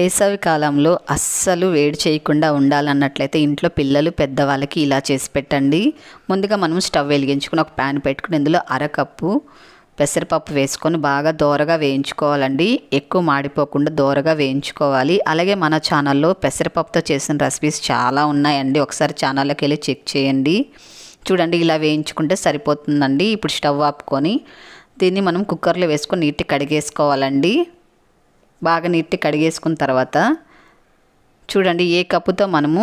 వేసవి కాలంలో అస్సలు వేడి చేయకుండా ఉండాలన్నట్లయితే ఇంట్లో పిల్లలు పెద్దవాళ్ళకి ఇలా చేసి పెట్టండి ముందుగా మనం స్టవ్ వెలిగించుకుని ఒక ప్యాన్ పెట్టుకుని ఇందులో అరకప్పు పెసరపప్పు వేసుకొని బాగా దోరగా వేయించుకోవాలండి ఎక్కువ మాడిపోకుండా దోరగా వేయించుకోవాలి అలాగే మన ఛానల్లో పెసరపప్పుతో చేసిన రెసిపీస్ చాలా ఉన్నాయండి ఒకసారి ఛానల్లోకి వెళ్ళి చెక్ చేయండి చూడండి ఇలా వేయించుకుంటే సరిపోతుందండి ఇప్పుడు స్టవ్ ఆపుకొని దీన్ని మనం కుక్కర్లో వేసుకొని నీట్గా కడిగేసుకోవాలండి బాగా నీట్టి కడిగేసుకున్న తర్వాత చూడండి ఏ కప్పుతో మనము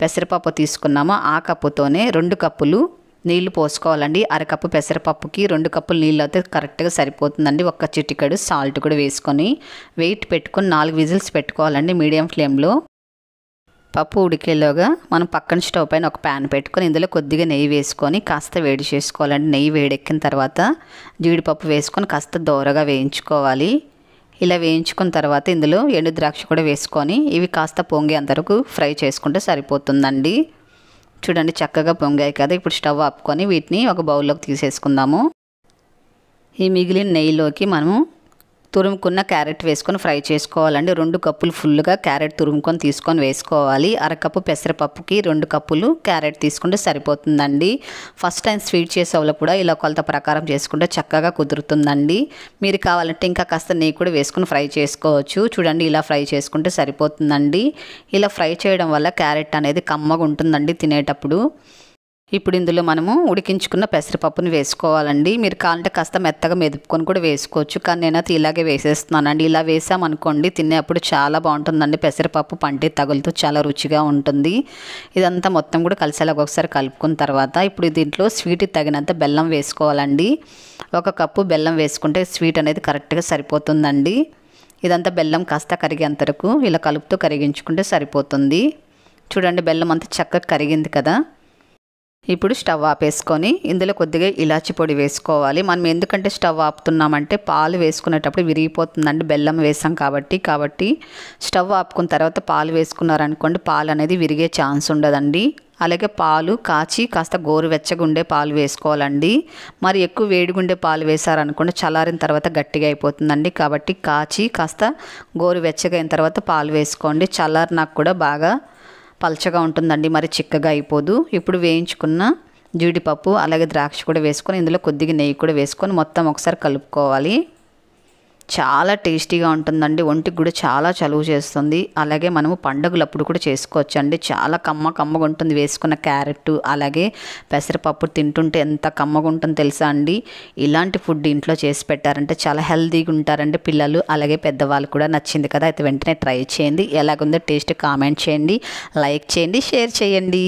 పెసరపప్పు తీసుకున్నామో ఆ కప్పుతోనే రెండు కప్పులు నీళ్లు పోసుకోవాలండి అరకప్పు పెసరపప్పుకి రెండు కప్పులు నీళ్ళు అయితే కరెక్ట్గా సరిపోతుందండి ఒక్క చిటికెడు సాల్ట్ కూడా వేసుకొని వెయిట్ పెట్టుకొని నాలుగు విజిల్స్ పెట్టుకోవాలండి మీడియం ఫ్లేమ్లో పప్పు ఉడికేలోగా మనం పక్కన స్టవ్ పైన ఒక ప్యాన్ పెట్టుకొని ఇందులో కొద్దిగా నెయ్యి వేసుకొని కాస్త వేడి చేసుకోవాలండి నెయ్యి వేడెక్కిన తర్వాత జీడిపప్పు వేసుకొని కాస్త దోరగా వేయించుకోవాలి ఇలా వేయించుకున్న తర్వాత ఇందులో ఎండు ద్రాక్ష కూడా వేసుకొని ఇవి కాస్త పొంగేంతరకు వరకు ఫ్రై చేసుకుంటే సరిపోతుందండి చూడండి చక్కగా పొంగాయి కదా ఇప్పుడు స్టవ్ ఆపుకొని వీటిని ఒక బౌల్లోకి తీసేసుకుందాము ఈ మిగిలిన నెయ్యిలోకి మనము తురుముకున్న క్యారెట్ వేసుకొని ఫ్రై చేసుకోవాలండి రెండు కప్పులు ఫుల్గా క్యారెట్ తురుముకొని తీసుకొని వేసుకోవాలి అరకప్పు పెసరపప్పుకి రెండు కప్పులు క్యారెట్ తీసుకుంటే సరిపోతుందండి ఫస్ట్ టైం స్వీట్ చేసే వాళ్ళు కూడా ఇలా కొలత ప్రకారం చేసుకుంటే చక్కగా కుదురుతుందండి మీరు కావాలంటే ఇంకా కాస్త నెయ్యి కూడా వేసుకొని ఫ్రై చేసుకోవచ్చు చూడండి ఇలా ఫ్రై చేసుకుంటే సరిపోతుందండి ఇలా ఫ్రై చేయడం వల్ల క్యారెట్ అనేది కమ్మగా ఉంటుందండి తినేటప్పుడు ఇప్పుడు ఇందులో మనము ఉడికించుకున్న పెసరపప్పుని వేసుకోవాలండి మీరు కావాలంటే కాస్త మెత్తగా మెదుపుకొని కూడా వేసుకోవచ్చు కానీ నేనైతే ఇలాగే వేసేస్తున్నానండి ఇలా వేసామనుకోండి తినేప్పుడు చాలా బాగుంటుందండి పెసరపప్పు పంటి తగులుతూ చాలా రుచిగా ఉంటుంది ఇదంతా మొత్తం కూడా కలిసేలా ఒకసారి కలుపుకున్న తర్వాత ఇప్పుడు దీంట్లో స్వీట్ తగినంత బెల్లం వేసుకోవాలండి ఒక కప్పు బెల్లం వేసుకుంటే స్వీట్ అనేది కరెక్ట్గా సరిపోతుందండి ఇదంతా బెల్లం కాస్త కరిగేంతరకు ఇలా కలుపుతూ కరిగించుకుంటే సరిపోతుంది చూడండి బెల్లం అంతా చక్కగా కరిగింది కదా ఇప్పుడు స్టవ్ ఆపేసుకొని ఇందులో కొద్దిగా ఇలాచి పొడి వేసుకోవాలి మనం ఎందుకంటే స్టవ్ ఆపుతున్నామంటే పాలు వేసుకునేటప్పుడు విరిగిపోతుందండి బెల్లం వేసాం కాబట్టి కాబట్టి స్టవ్ ఆపుకున్న తర్వాత పాలు వేసుకున్నారనుకోండి పాలు అనేది విరిగే ఛాన్స్ ఉండదండి అలాగే పాలు కాచి కాస్త గోరువెచ్చగా ఉండే పాలు వేసుకోవాలండి మరి ఎక్కువ వేడిగుండే పాలు వేసారనుకోండి చల్లారిన తర్వాత గట్టిగా అయిపోతుందండి కాబట్టి కాచి కాస్త గోరువెచ్చగా అయిన తర్వాత పాలు వేసుకోండి నాకు కూడా బాగా పల్చగా ఉంటుందండి మరి చిక్కగా అయిపోదు ఇప్పుడు వేయించుకున్న జీడిపప్పు అలాగే ద్రాక్ష కూడా వేసుకొని ఇందులో కొద్దిగా నెయ్యి కూడా వేసుకొని మొత్తం ఒకసారి కలుపుకోవాలి చాలా టేస్టీగా ఉంటుందండి ఒంటికి కూడా చాలా చలువు చేస్తుంది అలాగే మనము అప్పుడు కూడా చేసుకోవచ్చు అండి చాలా కమ్మ కమ్మగా ఉంటుంది వేసుకున్న క్యారెట్ అలాగే పెసరపప్పు తింటుంటే ఎంత కమ్మగా ఉంటుందో తెలుసా అండి ఇలాంటి ఫుడ్ ఇంట్లో చేసి పెట్టారంటే చాలా హెల్తీగా ఉంటారండి పిల్లలు అలాగే పెద్దవాళ్ళు కూడా నచ్చింది కదా అయితే వెంటనే ట్రై చేయండి ఎలాగుందో టేస్ట్ కామెంట్ చేయండి లైక్ చేయండి షేర్ చేయండి